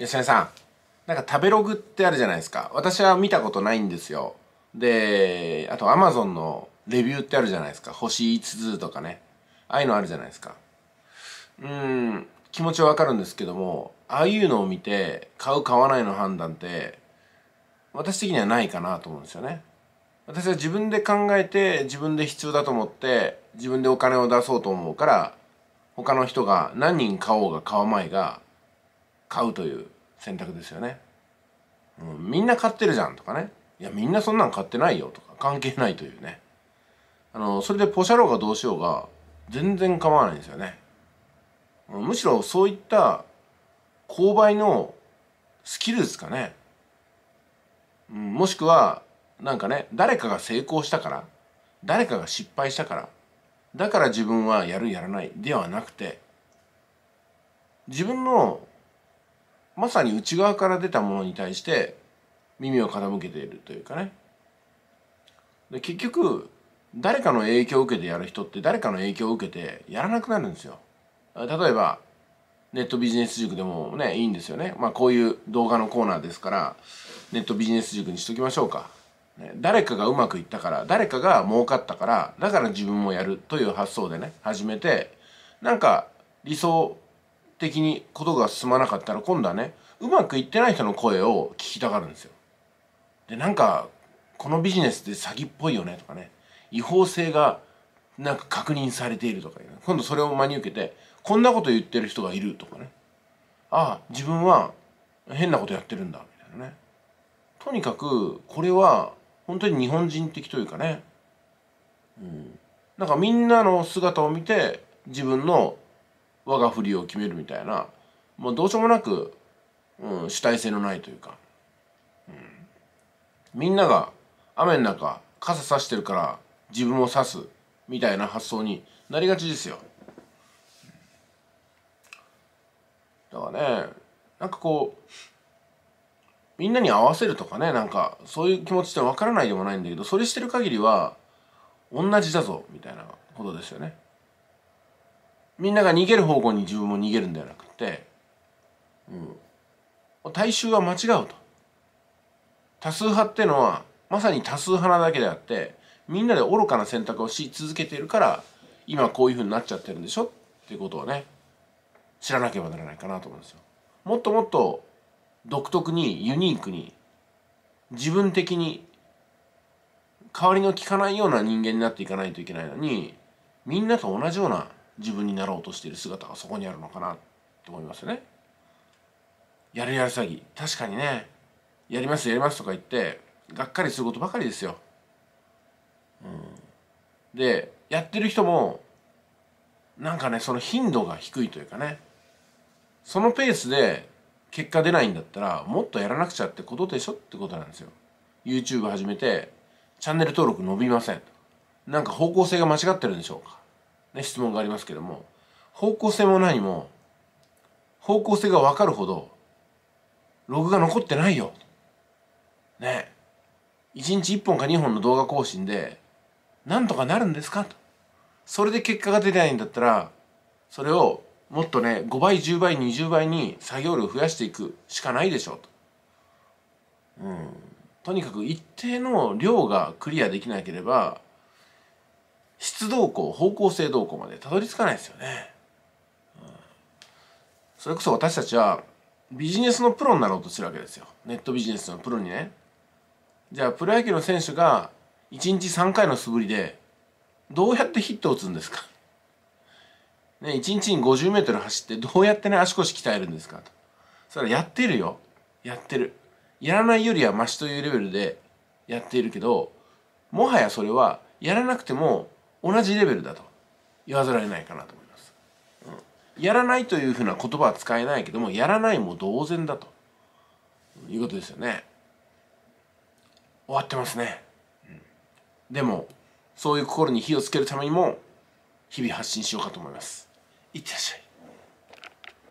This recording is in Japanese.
吉根さんなんか食べログってあるじゃないですか私は見たことないんですよであとアマゾンのレビューってあるじゃないですか星5つとかねああいうのあるじゃないですかうん気持ちはわかるんですけどもああいうのを見て買う買わないの判断って私的にはないかなと思うんですよね私は自分で考えて自分で必要だと思って自分でお金を出そうと思うから他の人が何人買おうが買わないが買うという選択ですよね、うん、みんな買ってるじゃんとかねいやみんなそんなん買ってないよとか関係ないというねあのそれでポシャローがどうしようが全然構わないんですよねむしろそういった購買のスキルですかね、うん、もしくはなんかね誰かが成功したから誰かが失敗したからだから自分はやるやらないではなくて自分のまさに内側から出たものに対して耳を傾けているというかねで結局誰かの影響を受けてやる人って誰かの影響を受けてやらなくなるんですよ例えばネットビジネス塾でもねいいんですよねまあこういう動画のコーナーですからネットビジネス塾にしときましょうか誰かがうまくいったから誰かが儲かったからだから自分もやるという発想でね始めてなんか理想的にことが進まなかったら今度はねうまくいってない人の声を聞きたがるんですよ。でなんかこのビジネスって詐欺っぽいよねとかね違法性がなんか確認されているとか、ね、今度それを真に受けてこんなこと言ってる人がいるとかねああ自分は変なことやってるんだみたいなねとにかくこれは本当に日本人的というかね、うん、なんかみんなの姿を見て自分の我が振りを決めるみたいなもうどうしようもなく、うん、主体性のないというか、うん、みんなが雨の中傘さしてるから自分をさすみたいな発想になりがちですよ。だからねなんかこうみんなに合わせるとかねなんかそういう気持ちって分からないでもないんだけどそれしてる限りは同じだぞみたいなことですよね。みんなが逃げる方向に自分も逃げるんではなくて、うん、大衆は間違うと。多数派ってのはまさに多数派なだけであってみんなで愚かな選択をし続けているから今こういうふうになっちゃってるんでしょっていうことをね知らなければならないかなと思うんですよ。もっともっと独特にユニークに自分的に代わりの利かないような人間になっていかないといけないのにみんなと同じような自分になろうとしている姿がそこにあるのかなと思いますよね。やるやる詐欺確かにねやりますやりますとか言ってがっかりすることばかりですよ。うん、でやってる人もなんかねその頻度が低いというかねそのペースで結果出ないんだったらもっとやらなくちゃってことでしょってことなんですよ。YouTube 始めてチャンネル登録伸びません。なんか方向性が間違ってるんでしょうか。ね、質問がありますけども方向性も何も方向性がわかるほどログが残ってないよ。ね1日1本か2本の動画更新でなんとかなるんですかと。それで結果が出ないんだったらそれをもっとね5倍10倍20倍に作業量増やしていくしかないでしょうと。うん、とにかく一定の量がクリアできなければ動向方向性動向までたどり着かないですよね、うん、それこそ私たちはビジネスのプロになろうとするわけですよネットビジネスのプロにねじゃあプロ野球の選手が1日3回の素振りでどうやってヒットを打つんですかね、1日に 50m 走ってどうやってね足腰鍛えるんですかとそれはやってるよやってるやらないよりはマシというレベルでやっているけどもはやそれはやらなくても同じレベルだと言わざられないかなと思います、うん、やらないというふうな言葉は使えないけどもやらないも同然だということですよね終わってますね、うん、でもそういう心に火をつけるためにも日々発信しようかと思いますいってらっしゃい